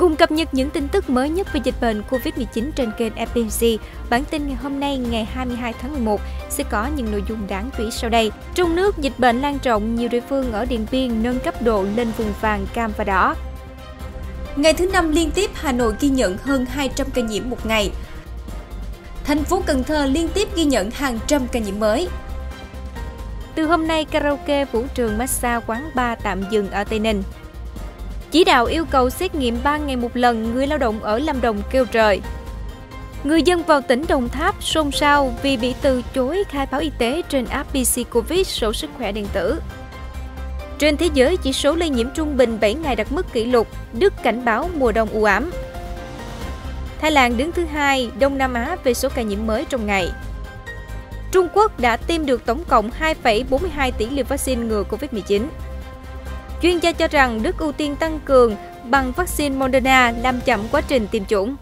Cùng cập nhật những tin tức mới nhất về dịch bệnh COVID-19 trên kênh FPC, bản tin ngày hôm nay ngày 22 tháng 11 sẽ có những nội dung đáng chú ý sau đây. Trong nước, dịch bệnh lan rộng, nhiều địa phương ở Điện Biên nâng cấp độ lên vùng vàng, cam và đỏ. Ngày thứ năm liên tiếp, Hà Nội ghi nhận hơn 200 ca nhiễm một ngày. Thành phố Cần Thơ liên tiếp ghi nhận hàng trăm ca nhiễm mới. Từ hôm nay, karaoke, vũ trường, massage, quán bar tạm dừng ở Tây Ninh. Chỉ đạo yêu cầu xét nghiệm 3 ngày một lần người lao động ở Lâm Đồng kêu trời. Người dân vào tỉnh Đồng Tháp xôn xao vì bị từ chối khai báo y tế trên app PC Covid sổ sức khỏe điện tử. Trên thế giới, chỉ số lây nhiễm trung bình 7 ngày đạt mức kỷ lục, Đức cảnh báo mùa đông u ám. Thái Lan đứng thứ hai Đông Nam Á về số ca nhiễm mới trong ngày. Trung Quốc đã tiêm được tổng cộng 2,42 tỷ liều vaccine ngừa Covid-19. Chuyên gia cho rằng Đức ưu tiên tăng cường bằng vaccine Moderna làm chậm quá trình tiêm chủng.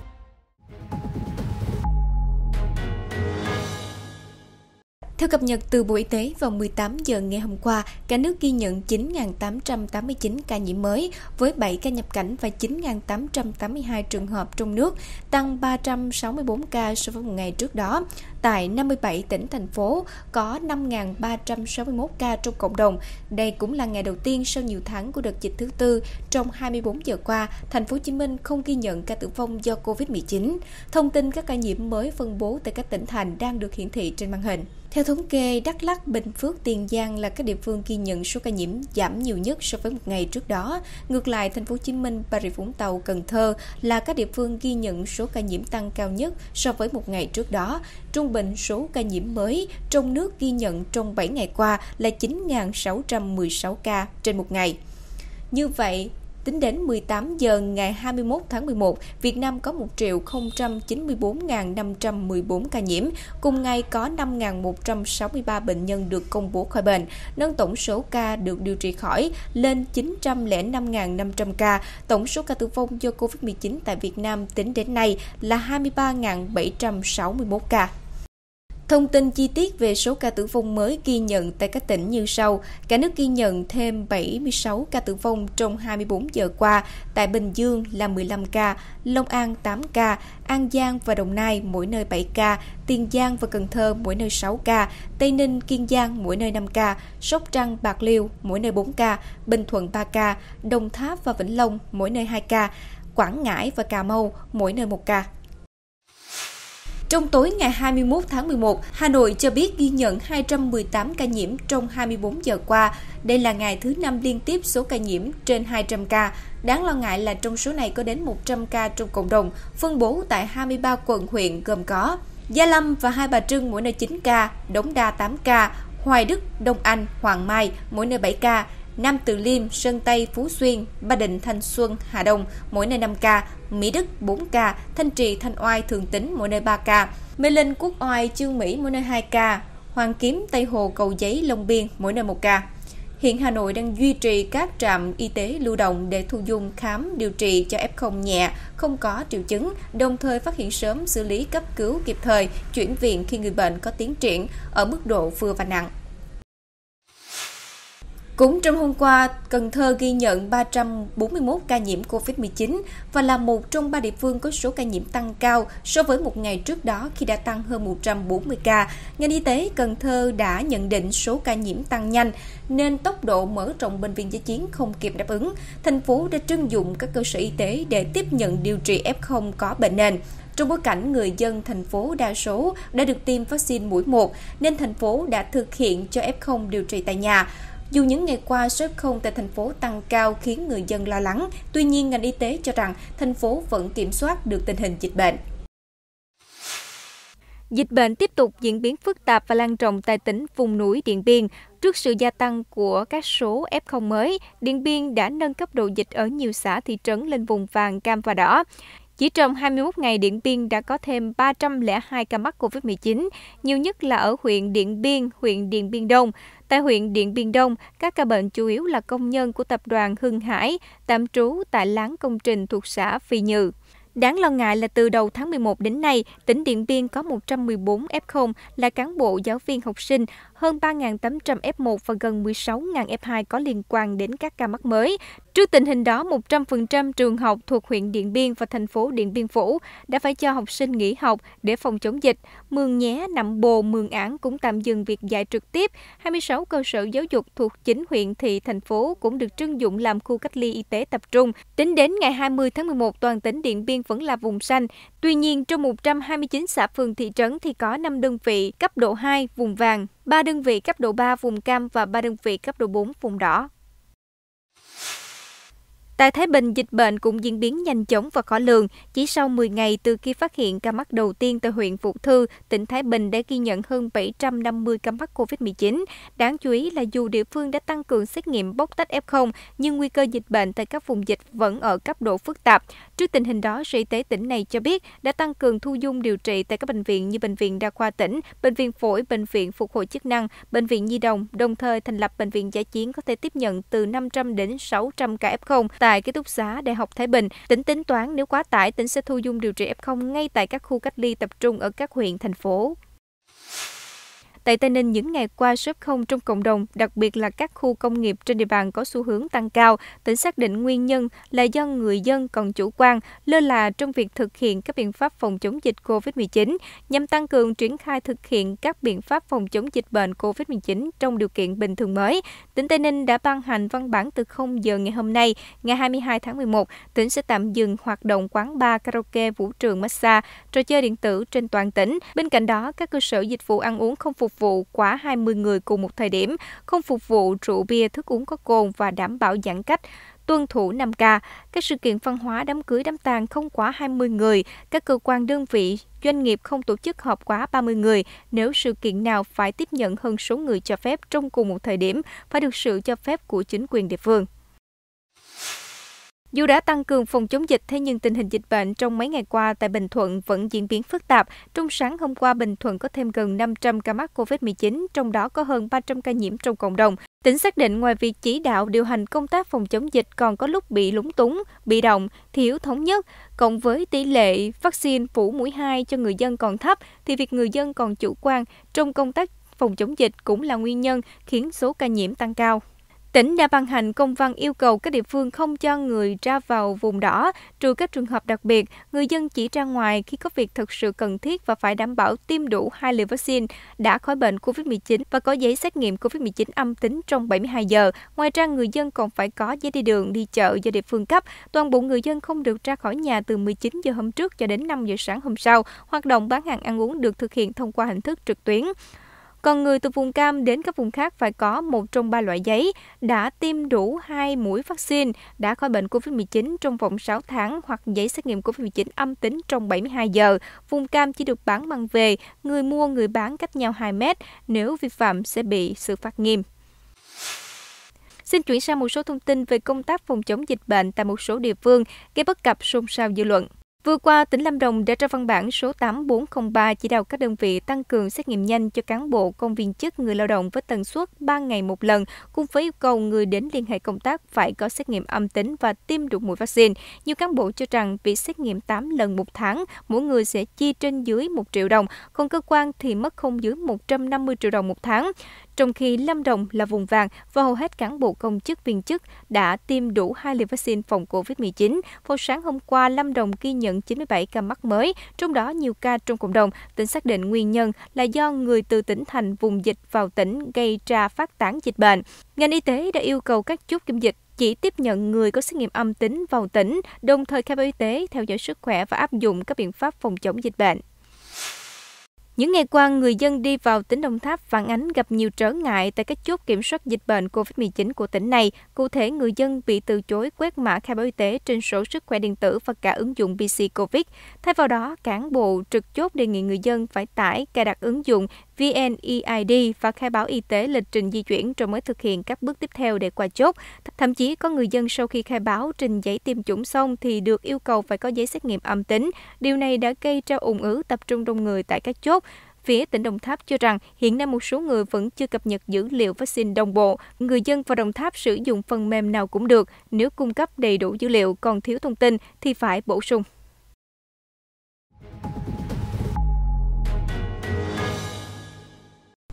Theo cập nhật từ Bộ Y tế, vào 18 giờ ngày hôm qua, cả nước ghi nhận 9.889 ca nhiễm mới, với 7 ca nhập cảnh và 9.882 trường hợp trong nước, tăng 364 ca so với một ngày trước đó. Tại 57 tỉnh, thành phố, có 5.361 ca trong cộng đồng. Đây cũng là ngày đầu tiên sau nhiều tháng của đợt dịch thứ tư. Trong 24 giờ qua, thành phố Hồ Chí Minh không ghi nhận ca tử vong do COVID-19. Thông tin các ca nhiễm mới phân bố tại các tỉnh thành đang được hiển thị trên màn hình. Theo thống kê, Đắk Lắc, Bình Phước, Tiền Giang là các địa phương ghi nhận số ca nhiễm giảm nhiều nhất so với một ngày trước đó. Ngược lại, thành phố Hồ Chí Minh, Bà Rịa Vũng Tàu, Cần Thơ là các địa phương ghi nhận số ca nhiễm tăng cao nhất so với một ngày trước đó. Trung bình số ca nhiễm mới trong nước ghi nhận trong 7 ngày qua là 9.616 ca trên một ngày. Như vậy, Tính đến 18 giờ ngày 21 tháng 11, Việt Nam có 1.094.514 ca nhiễm, cùng ngày có 5.163 bệnh nhân được công bố khỏi bệnh, nâng tổng số ca được điều trị khỏi lên 905.500 ca. Tổng số ca tử vong do COVID-19 tại Việt Nam tính đến nay là 23.761 ca. Thông tin chi tiết về số ca tử vong mới ghi nhận tại các tỉnh như sau. Cả nước ghi nhận thêm 76 ca tử vong trong 24 giờ qua, tại Bình Dương là 15 ca, Long An 8 ca, An Giang và Đồng Nai mỗi nơi 7 ca, Tiền Giang và Cần Thơ mỗi nơi 6 ca, Tây Ninh, Kiên Giang mỗi nơi 5 ca, Sóc Trăng, Bạc Liêu mỗi nơi 4 ca, Bình Thuận 3 ca, Đồng Tháp và Vĩnh Long mỗi nơi 2 ca, Quảng Ngãi và Cà Mau mỗi nơi 1 ca. Trong tối ngày 21 tháng 11, Hà Nội cho biết ghi nhận 218 ca nhiễm trong 24 giờ qua. Đây là ngày thứ năm liên tiếp số ca nhiễm trên 200 ca. Đáng lo ngại là trong số này có đến 100 ca trong cộng đồng, phân bố tại 23 quận huyện gồm có Gia Lâm và Hai Bà Trưng mỗi nơi 9 ca, Đống Đa 8 ca, Hoài Đức, Đông Anh, Hoàng Mai mỗi nơi 7 ca, Nam Từ Liêm, Sơn Tây, Phú Xuyên, Ba Đình, Thanh Xuân, Hà Đông mỗi nơi 5 ca, Mỹ Đức 4 ca, Thanh Trì, Thanh Oai, Thường Tín mỗi nơi 3 ca, Mê Linh, Quốc Oai, Chương Mỹ mỗi nơi 2 ca, Hoàng Kiếm, Tây Hồ, Cầu Giấy, Long Biên mỗi nơi 1 ca. Hiện Hà Nội đang duy trì các trạm y tế lưu động để thu dung khám điều trị cho F0 nhẹ, không có triệu chứng, đồng thời phát hiện sớm xử lý cấp cứu kịp thời, chuyển viện khi người bệnh có tiến triển ở mức độ vừa và nặng. Cũng trong hôm qua, Cần Thơ ghi nhận 341 ca nhiễm COVID-19 và là một trong ba địa phương có số ca nhiễm tăng cao so với một ngày trước đó khi đã tăng hơn 140 ca. Ngành y tế Cần Thơ đã nhận định số ca nhiễm tăng nhanh nên tốc độ mở rộng bệnh viện giã chiến không kịp đáp ứng. Thành phố đã trưng dụng các cơ sở y tế để tiếp nhận điều trị F0 có bệnh nền. Trong bối cảnh người dân thành phố đa số đã được tiêm vaccine mũi 1, nên thành phố đã thực hiện cho F0 điều trị tại nhà. Dù những ngày qua số không tại thành phố tăng cao khiến người dân lo lắng, tuy nhiên ngành y tế cho rằng thành phố vẫn kiểm soát được tình hình dịch bệnh. Dịch bệnh tiếp tục diễn biến phức tạp và lan rộng tại tỉnh vùng núi Điện Biên. Trước sự gia tăng của các số F0 mới, Điện Biên đã nâng cấp độ dịch ở nhiều xã thị trấn lên vùng vàng, cam và đỏ. Chỉ trong 21 ngày, Điện Biên đã có thêm 302 ca mắc COVID-19, nhiều nhất là ở huyện Điện Biên, huyện Điện Biên Đông. Tại huyện Điện Biên Đông, các ca bệnh chủ yếu là công nhân của tập đoàn Hưng Hải, tạm trú tại láng công trình thuộc xã Phi Nhự. Đáng lo ngại là từ đầu tháng 11 đến nay, tỉnh Điện Biên có 114 F0 là cán bộ, giáo viên, học sinh hơn 3.800 F1 và gần 16.000 F2 có liên quan đến các ca mắc mới. Trước tình hình đó, 100% trường học thuộc huyện Điện Biên và thành phố Điện Biên Phủ đã phải cho học sinh nghỉ học để phòng chống dịch. Mường Nhé, Nậm Bồ, Mường Ảng cũng tạm dừng việc dạy trực tiếp. 26 cơ sở giáo dục thuộc chính huyện thị thành phố cũng được trưng dụng làm khu cách ly y tế tập trung. Tính đến ngày 20 tháng 11, toàn tỉnh Điện Biên vẫn là vùng xanh. Tuy nhiên, trong 129 xã phường thị trấn thì có 5 đơn vị cấp độ 2 vùng vàng. 3 đơn vị cấp độ 3 vùng cam và 3 đơn vị cấp độ 4 vùng đỏ. Tại Thái Bình, dịch bệnh cũng diễn biến nhanh chóng và khó lường. Chỉ sau 10 ngày từ khi phát hiện ca mắc đầu tiên tại huyện Vũ Thư, tỉnh Thái Bình đã ghi nhận hơn 750 ca mắc COVID-19. Đáng chú ý là dù địa phương đã tăng cường xét nghiệm bóc tách F0, nhưng nguy cơ dịch bệnh tại các vùng dịch vẫn ở cấp độ phức tạp. Trước tình hình đó, Sở Y tế tỉnh này cho biết đã tăng cường thu dung điều trị tại các bệnh viện như Bệnh viện Đa khoa tỉnh, Bệnh viện Phổi, Bệnh viện Phục hồi chức năng, Bệnh viện Nhi đồng, đồng thời thành lập bệnh viện giải chiến có thể tiếp nhận từ 500 đến 600 ca F0 tại ký túc xá Đại học Thái Bình. Tỉnh tính toán nếu quá tải, tỉnh sẽ thu dung điều trị F0 ngay tại các khu cách ly tập trung ở các huyện, thành phố. Tại Tây Ninh, những ngày qua số F0 trong cộng đồng, đặc biệt là các khu công nghiệp trên địa bàn có xu hướng tăng cao, tỉnh xác định nguyên nhân là do người dân còn chủ quan, lơ là trong việc thực hiện các biện pháp phòng chống dịch COVID-19 nhằm tăng cường triển khai thực hiện các biện pháp phòng chống dịch bệnh COVID-19 trong điều kiện bình thường mới. Tỉnh Tây Ninh đã ban hành văn bản từ 0 giờ ngày hôm nay, ngày 22 tháng 11, tỉnh sẽ tạm dừng hoạt động quán bar, karaoke, vũ trường, massage, trò chơi điện tử trên toàn tỉnh. Bên cạnh đó, các cơ sở dịch vụ ăn uống không phục vụ quá 20 người cùng một thời điểm, không phục vụ rượu bia, thức uống có cồn và đảm bảo giãn cách tuân thủ 5K, các sự kiện văn hóa đám cưới đám tang không quá 20 người, các cơ quan đơn vị, doanh nghiệp không tổ chức họp quá 30 người nếu sự kiện nào phải tiếp nhận hơn số người cho phép trong cùng một thời điểm phải được sự cho phép của chính quyền địa phương. Dù đã tăng cường phòng chống dịch, thế nhưng tình hình dịch bệnh trong mấy ngày qua tại Bình Thuận vẫn diễn biến phức tạp. Trong sáng hôm qua, Bình Thuận có thêm gần 500 ca mắc COVID-19, trong đó có hơn 300 ca nhiễm trong cộng đồng. Tỉnh xác định ngoài việc chỉ đạo điều hành công tác phòng chống dịch còn có lúc bị lúng túng, bị động, thiếu thống nhất, cộng với tỷ lệ vaccine phủ mũi 2 cho người dân còn thấp, thì việc người dân còn chủ quan trong công tác phòng chống dịch cũng là nguyên nhân khiến số ca nhiễm tăng cao. Tỉnh đã ban hành công văn yêu cầu các địa phương không cho người ra vào vùng đỏ, trừ các trường hợp đặc biệt, người dân chỉ ra ngoài khi có việc thực sự cần thiết và phải đảm bảo tiêm đủ hai liều vaccine, đã khỏi bệnh COVID-19 và có giấy xét nghiệm COVID-19 âm tính trong 72 giờ. Ngoài ra, người dân còn phải có giấy đi đường, đi chợ do địa phương cấp. Toàn bộ người dân không được ra khỏi nhà từ 19 giờ hôm trước cho đến 5 giờ sáng hôm sau. Hoạt động bán hàng ăn uống được thực hiện thông qua hình thức trực tuyến. Còn người từ vùng cam đến các vùng khác phải có một trong ba loại giấy đã tiêm đủ hai mũi vaccine, đã khỏi bệnh COVID-19 trong vòng 6 tháng hoặc giấy xét nghiệm COVID-19 âm tính trong 72 giờ. Vùng cam chỉ được bán mang về, người mua người bán cách nhau 2 mét, nếu vi phạm sẽ bị xử phạt nghiêm. Xin chuyển sang một số thông tin về công tác phòng chống dịch bệnh tại một số địa phương gây bất cập xôn xao dư luận. Vừa qua, tỉnh Lâm Đồng đã ra văn bản số 8403 chỉ đạo các đơn vị tăng cường xét nghiệm nhanh cho cán bộ, công viên chức, người lao động với tần suất 3 ngày một lần, cùng với yêu cầu người đến liên hệ công tác phải có xét nghiệm âm tính và tiêm đủ mũi vaccine. Nhiều cán bộ cho rằng vì xét nghiệm 8 lần một tháng, mỗi người sẽ chi trên dưới 1 triệu đồng, còn cơ quan thì mất không dưới 150 triệu đồng một tháng trong khi Lâm Đồng là vùng vàng và hầu hết cán bộ công chức viên chức đã tiêm đủ hai liều vaccine phòng COVID-19. Vào sáng hôm qua, Lâm Đồng ghi nhận 97 ca mắc mới, trong đó nhiều ca trong cộng đồng. Tỉnh xác định nguyên nhân là do người từ tỉnh thành vùng dịch vào tỉnh gây ra phát tán dịch bệnh. Ngành y tế đã yêu cầu các chốt kiểm dịch chỉ tiếp nhận người có xét nghiệm âm tính vào tỉnh, đồng thời khai báo y tế theo dõi sức khỏe và áp dụng các biện pháp phòng chống dịch bệnh. Những ngày qua, người dân đi vào tỉnh Đồng Tháp phản ánh gặp nhiều trở ngại tại các chốt kiểm soát dịch bệnh COVID-19 của tỉnh này. Cụ thể, người dân bị từ chối quét mã khai báo y tế trên sổ sức khỏe điện tử và cả ứng dụng BC COVID. Thay vào đó, cán bộ trực chốt đề nghị người dân phải tải cài đặt ứng dụng VNEID và khai báo y tế lịch trình di chuyển rồi mới thực hiện các bước tiếp theo để qua chốt. Thậm chí có người dân sau khi khai báo trình giấy tiêm chủng xong thì được yêu cầu phải có giấy xét nghiệm âm tính. Điều này đã gây ra ủng ứ tập trung đông người tại các chốt. Phía tỉnh Đồng Tháp cho rằng hiện nay một số người vẫn chưa cập nhật dữ liệu vaccine đồng bộ. Người dân và Đồng Tháp sử dụng phần mềm nào cũng được. Nếu cung cấp đầy đủ dữ liệu còn thiếu thông tin thì phải bổ sung.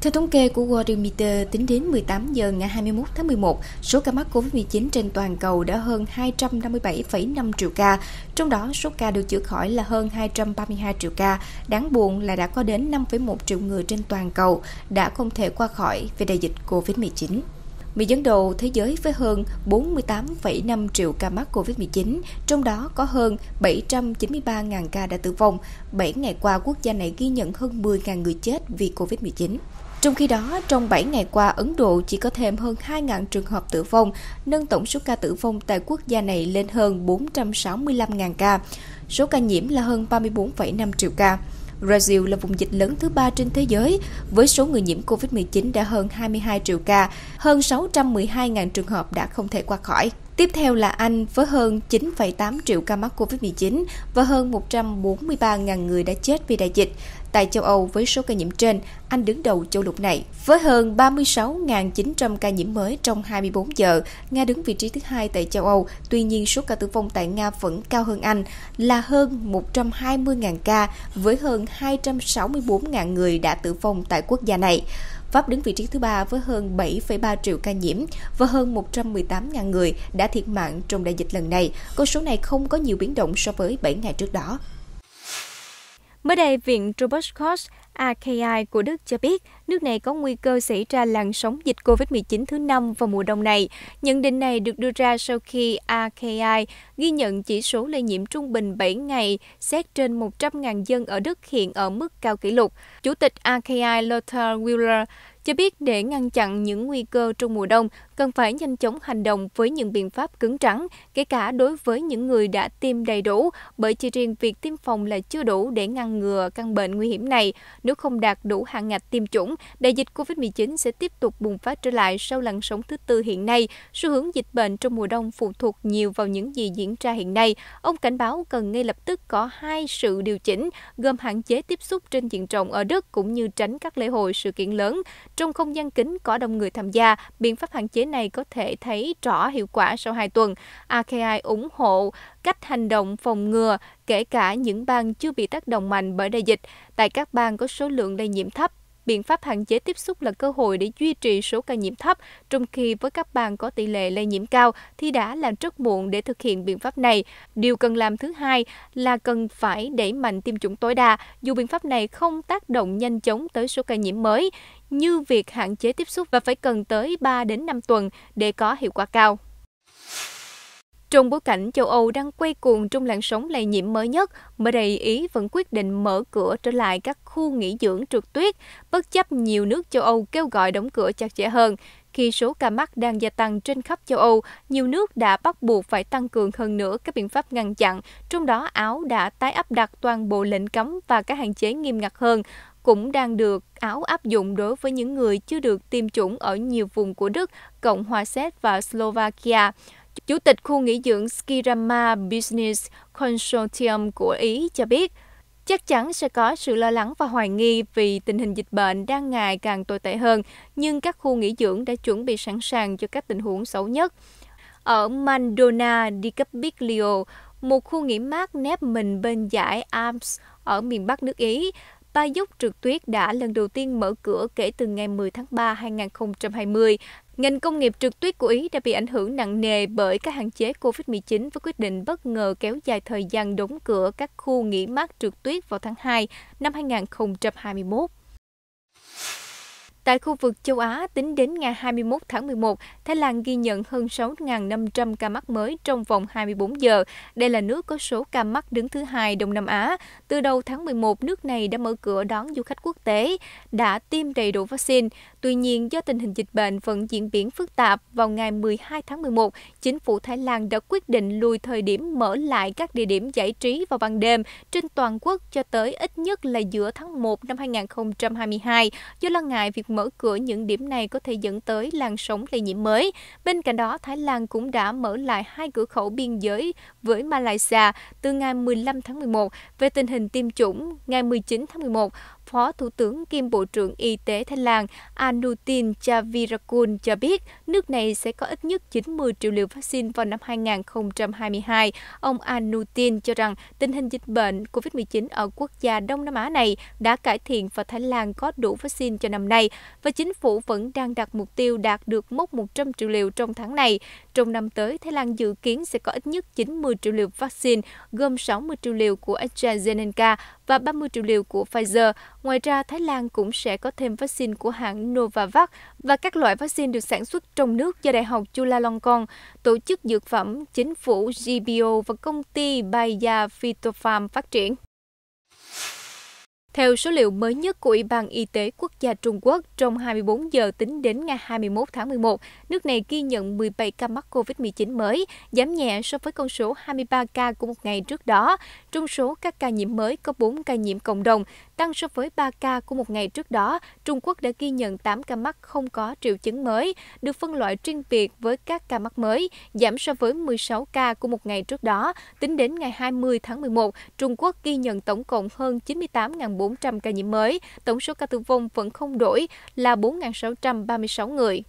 Theo thống kê của Worldometer, tính đến 18 giờ ngày 21 tháng 11, số ca mắc COVID-19 trên toàn cầu đã hơn 257,5 triệu ca, trong đó số ca được chữa khỏi là hơn 232 triệu ca. Đáng buồn là đã có đến 5,1 triệu người trên toàn cầu đã không thể qua khỏi về đại dịch COVID-19. Mỹ dẫn đầu thế giới với hơn 48,5 triệu ca mắc COVID-19, trong đó có hơn 793.000 ca đã tử vong. 7 ngày qua, quốc gia này ghi nhận hơn 10.000 người chết vì COVID-19. Trong khi đó, trong 7 ngày qua, Ấn Độ chỉ có thêm hơn 2.000 trường hợp tử vong, nâng tổng số ca tử vong tại quốc gia này lên hơn 465.000 ca. Số ca nhiễm là hơn 34,5 triệu ca. Brazil là vùng dịch lớn thứ ba trên thế giới, với số người nhiễm COVID-19 đã hơn 22 triệu ca, hơn 612.000 trường hợp đã không thể qua khỏi. Tiếp theo là Anh với hơn 9,8 triệu ca mắc COVID-19 và hơn 143.000 người đã chết vì đại dịch. Tại châu Âu với số ca nhiễm trên, Anh đứng đầu châu lục này. Với hơn 36.900 ca nhiễm mới trong 24 giờ, Nga đứng vị trí thứ hai tại châu Âu, tuy nhiên số ca tử vong tại Nga vẫn cao hơn Anh là hơn 120.000 ca với hơn 264.000 người đã tử vong tại quốc gia này. Pháp đứng vị trí thứ ba với hơn 7,3 triệu ca nhiễm và hơn 118.000 người đã thiệt mạng trong đại dịch lần này. Con số này không có nhiều biến động so với 7 ngày trước đó. Mới đây, Viện Robertskos AKI của Đức cho biết nước này có nguy cơ xảy ra làn sóng dịch COVID-19 thứ năm vào mùa đông này. Nhận định này được đưa ra sau khi AKI ghi nhận chỉ số lây nhiễm trung bình 7 ngày xét trên 100.000 dân ở Đức hiện ở mức cao kỷ lục. Chủ tịch AKI Lothar Wieler cho biết để ngăn chặn những nguy cơ trong mùa đông, cần phải nhanh chóng hành động với những biện pháp cứng trắng, kể cả đối với những người đã tiêm đầy đủ, bởi chỉ riêng việc tiêm phòng là chưa đủ để ngăn ngừa căn bệnh nguy hiểm này. Nếu không đạt đủ hạn ngạch tiêm chủng, đại dịch COVID-19 sẽ tiếp tục bùng phát trở lại sau làn sóng thứ tư hiện nay. Xu hướng dịch bệnh trong mùa đông phụ thuộc nhiều vào những gì diễn ra hiện nay. Ông cảnh báo cần ngay lập tức có hai sự điều chỉnh, gồm hạn chế tiếp xúc trên diện rộng ở Đức cũng như tránh các lễ hội sự kiện lớn. Trong không gian kính có đông người tham gia, biện pháp hạn chế này có thể thấy rõ hiệu quả sau 2 tuần. AKI ủng hộ cách hành động phòng ngừa, kể cả những bang chưa bị tác động mạnh bởi đại dịch, tại các bang có số lượng lây nhiễm thấp biện pháp hạn chế tiếp xúc là cơ hội để duy trì số ca nhiễm thấp, trong khi với các bang có tỷ lệ lây nhiễm cao thì đã là rất muộn để thực hiện biện pháp này. Điều cần làm thứ hai là cần phải đẩy mạnh tiêm chủng tối đa, dù biện pháp này không tác động nhanh chóng tới số ca nhiễm mới, như việc hạn chế tiếp xúc và phải cần tới 3 đến 5 tuần để có hiệu quả cao. Trong bối cảnh châu Âu đang quay cuồng trong làn sóng lây nhiễm mới nhất, mới đây Ý vẫn quyết định mở cửa trở lại các khu nghỉ dưỡng trượt tuyết, bất chấp nhiều nước châu Âu kêu gọi đóng cửa chặt chẽ hơn. Khi số ca mắc đang gia tăng trên khắp châu Âu, nhiều nước đã bắt buộc phải tăng cường hơn nữa các biện pháp ngăn chặn, trong đó Áo đã tái áp đặt toàn bộ lệnh cấm và các hạn chế nghiêm ngặt hơn, cũng đang được Áo áp dụng đối với những người chưa được tiêm chủng ở nhiều vùng của Đức, Cộng hòa Séc và Slovakia. Chủ tịch khu nghỉ dưỡng Skirama Business Consortium của Ý cho biết, chắc chắn sẽ có sự lo lắng và hoài nghi vì tình hình dịch bệnh đang ngày càng tồi tệ hơn, nhưng các khu nghỉ dưỡng đã chuẩn bị sẵn sàng cho các tình huống xấu nhất. Ở Mandona di Capiglio, một khu nghỉ mát nép mình bên dải Alps ở miền Bắc nước Ý, Ba dốc trượt tuyết đã lần đầu tiên mở cửa kể từ ngày 10 tháng 3 năm 2020. Ngành công nghiệp trượt tuyết của Ý đã bị ảnh hưởng nặng nề bởi các hạn chế COVID-19 với quyết định bất ngờ kéo dài thời gian đóng cửa các khu nghỉ mát trượt tuyết vào tháng 2 năm 2021. Tại khu vực châu Á, tính đến ngày 21 tháng 11, Thái Lan ghi nhận hơn 6.500 ca mắc mới trong vòng 24 giờ. Đây là nước có số ca mắc đứng thứ hai Đông Nam Á. Từ đầu tháng 11, nước này đã mở cửa đón du khách quốc tế, đã tiêm đầy đủ vaccine. Tuy nhiên, do tình hình dịch bệnh vẫn diễn biến phức tạp, vào ngày 12 tháng 11, chính phủ Thái Lan đã quyết định lùi thời điểm mở lại các địa điểm giải trí vào ban đêm trên toàn quốc cho tới ít nhất là giữa tháng 1 năm 2022 do lo ngại việc mở cửa những điểm này có thể dẫn tới làn sóng lây nhiễm mới. Bên cạnh đó, Thái Lan cũng đã mở lại hai cửa khẩu biên giới với Malaysia từ ngày 15 tháng 11 về tình hình tiêm chủng ngày 19 tháng 11. Phó Thủ tướng kiêm Bộ trưởng Y tế Thái Lan Anutin Chavirakul cho biết nước này sẽ có ít nhất 90 triệu liều vaccine vào năm 2022. Ông Anutin cho rằng tình hình dịch bệnh COVID-19 ở quốc gia Đông Nam Á này đã cải thiện và Thái Lan có đủ vaccine cho năm nay, và chính phủ vẫn đang đặt mục tiêu đạt được mốc 100 triệu liều trong tháng này. Trong năm tới, Thái Lan dự kiến sẽ có ít nhất 90 triệu liều vaccine, gồm 60 triệu liều của AstraZeneca và 30 triệu liều của Pfizer. Ngoài ra, Thái Lan cũng sẽ có thêm vaccine của hãng Novavax và các loại vaccine được sản xuất trong nước do Đại học Chulalongkorn, tổ chức dược phẩm, chính phủ GBO và công ty Bayer Phytopharm phát triển. Theo số liệu mới nhất của Ủy ban Y tế Quốc gia Trung Quốc, trong 24 giờ tính đến ngày 21 tháng 11, nước này ghi nhận 17 ca mắc COVID-19 mới, giảm nhẹ so với con số 23 ca của một ngày trước đó. Trong số các ca nhiễm mới có 4 ca nhiễm cộng đồng, tăng so với 3 ca của một ngày trước đó, Trung Quốc đã ghi nhận 8 ca mắc không có triệu chứng mới, được phân loại riêng biệt với các ca mắc mới, giảm so với 16 ca của một ngày trước đó. Tính đến ngày 20 tháng 11, Trung Quốc ghi nhận tổng cộng hơn 98.400 ca nhiễm mới. Tổng số ca tử vong vẫn không đổi là 4.636 người.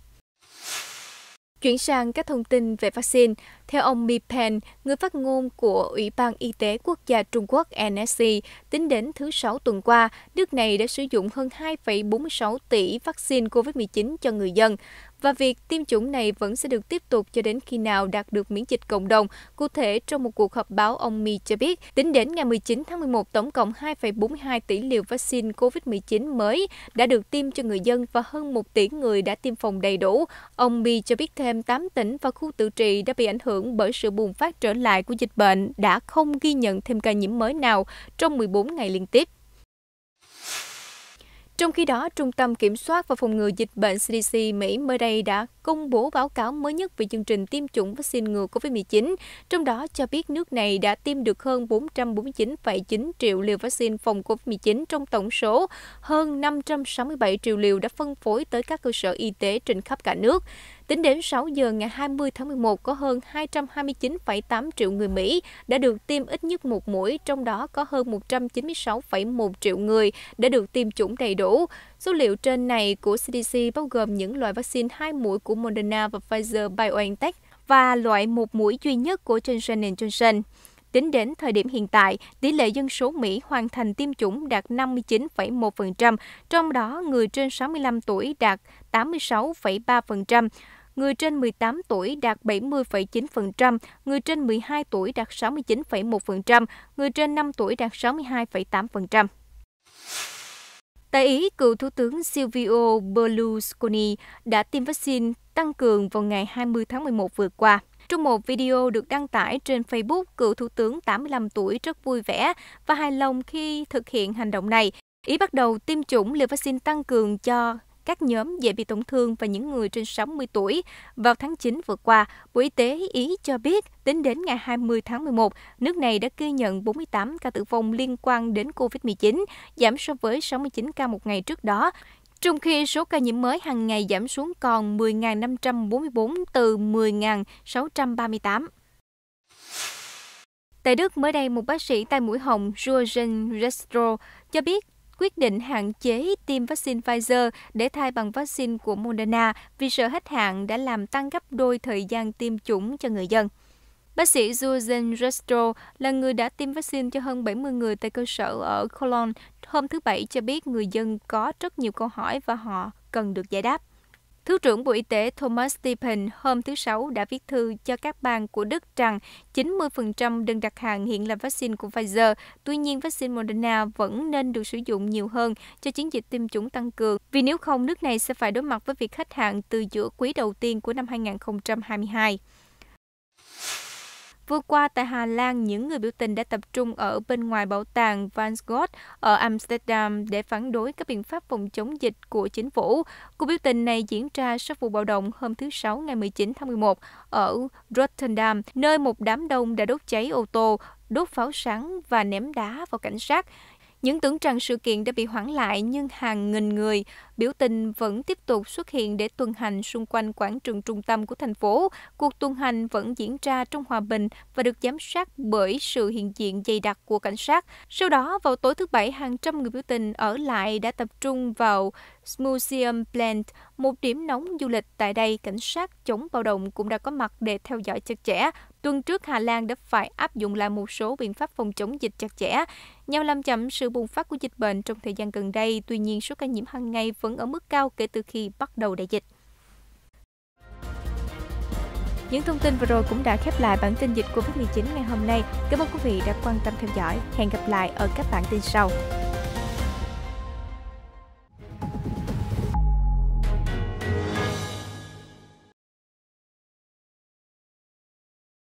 Chuyển sang các thông tin về vaccine, theo ông Mi Pen, người phát ngôn của Ủy ban Y tế Quốc gia Trung Quốc NSC, tính đến thứ Sáu tuần qua, nước này đã sử dụng hơn 2,46 tỷ vaccine COVID-19 cho người dân. Và việc tiêm chủng này vẫn sẽ được tiếp tục cho đến khi nào đạt được miễn dịch cộng đồng. Cụ thể, trong một cuộc họp báo, ông Mi cho biết, tính đến ngày 19 tháng 11, tổng cộng 2,42 tỷ liều vaccine COVID-19 mới đã được tiêm cho người dân và hơn 1 tỷ người đã tiêm phòng đầy đủ. Ông Mi cho biết thêm 8 tỉnh và khu tự trị đã bị ảnh hưởng hưởng bởi sự bùng phát trở lại của dịch bệnh đã không ghi nhận thêm ca nhiễm mới nào trong 14 ngày liên tiếp. Trong khi đó, Trung tâm Kiểm soát và Phòng ngừa Dịch bệnh CDC Mỹ mới đây đã công bố báo cáo mới nhất về chương trình tiêm chủng vaccine ngừa COVID-19, trong đó cho biết nước này đã tiêm được hơn 449,9 triệu liều vaccine phòng COVID-19 trong tổng số hơn 567 triệu liều đã phân phối tới các cơ sở y tế trên khắp cả nước. Tính đến 6 giờ ngày 20 tháng 11, có hơn 229,8 triệu người Mỹ đã được tiêm ít nhất một mũi, trong đó có hơn 196,1 triệu người đã được tiêm chủng đầy đủ. Số liệu trên này của CDC bao gồm những loại vaccine hai mũi của Moderna và Pfizer-BioNTech và loại một mũi duy nhất của Johnson Johnson. Tính đến thời điểm hiện tại, tỷ lệ dân số Mỹ hoàn thành tiêm chủng đạt 59,1%, trong đó người trên 65 tuổi đạt 86,3%, người trên 18 tuổi đạt 70,9%, người trên 12 tuổi đạt 69,1%, người trên 5 tuổi đạt 62,8%. Tại Ý, cựu Thủ tướng Silvio Berlusconi đã tiêm vaccine tăng cường vào ngày 20 tháng 11 vừa qua. Trong một video được đăng tải trên Facebook, cựu Thủ tướng 85 tuổi rất vui vẻ và hài lòng khi thực hiện hành động này. Ý bắt đầu tiêm chủng liều vaccine tăng cường cho các nhóm dễ bị tổn thương và những người trên 60 tuổi. Vào tháng 9 vừa qua, Bộ Y tế Ý cho biết tính đến ngày 20 tháng 11, nước này đã ghi nhận 48 ca tử vong liên quan đến COVID-19, giảm so với 69 ca một ngày trước đó. Trong khi số ca nhiễm mới hàng ngày giảm xuống còn 10.544 từ 10.638. Tại Đức mới đây, một bác sĩ tai mũi họng Jürgen Restro cho biết quyết định hạn chế tiêm vaccine Pfizer để thay bằng vaccine của Moderna vì sợ hết hạn đã làm tăng gấp đôi thời gian tiêm chủng cho người dân. Bác sĩ Susan Restro là người đã tiêm vaccine cho hơn 70 người tại cơ sở ở Cologne hôm thứ Bảy cho biết người dân có rất nhiều câu hỏi và họ cần được giải đáp. Thứ trưởng Bộ Y tế Thomas Stephen hôm thứ Sáu đã viết thư cho các bang của Đức rằng 90% đơn đặt hàng hiện là vaccine của Pfizer, tuy nhiên vaccine Moderna vẫn nên được sử dụng nhiều hơn cho chiến dịch tiêm chủng tăng cường, vì nếu không nước này sẽ phải đối mặt với việc hết hạn từ giữa quý đầu tiên của năm 2022. Vừa qua tại Hà Lan, những người biểu tình đã tập trung ở bên ngoài bảo tàng Van Gogh ở Amsterdam để phản đối các biện pháp phòng chống dịch của chính phủ. Cuộc biểu tình này diễn ra sau vụ bạo động hôm thứ Sáu ngày 19 tháng 11 ở Rotterdam, nơi một đám đông đã đốt cháy ô tô, đốt pháo sáng và ném đá vào cảnh sát. Những tưởng rằng sự kiện đã bị hoãn lại nhưng hàng nghìn người biểu tình vẫn tiếp tục xuất hiện để tuần hành xung quanh quảng trường trung tâm của thành phố. Cuộc tuần hành vẫn diễn ra trong hòa bình và được giám sát bởi sự hiện diện dày đặc của cảnh sát. Sau đó, vào tối thứ Bảy, hàng trăm người biểu tình ở lại đã tập trung vào Museum Plant, một điểm nóng du lịch tại đây, cảnh sát chống bạo động cũng đã có mặt để theo dõi chặt chẽ. Tuần trước, Hà Lan đã phải áp dụng lại một số biện pháp phòng chống dịch chặt chẽ nhằm làm chậm sự bùng phát của dịch bệnh trong thời gian gần đây. Tuy nhiên, số ca nhiễm hàng ngày vẫn ở mức cao kể từ khi bắt đầu đại dịch. Những thông tin vừa rồi cũng đã khép lại bản tin dịch COVID-19 ngày hôm nay. Cảm ơn quý vị đã quan tâm theo dõi. Hẹn gặp lại ở các bản tin sau.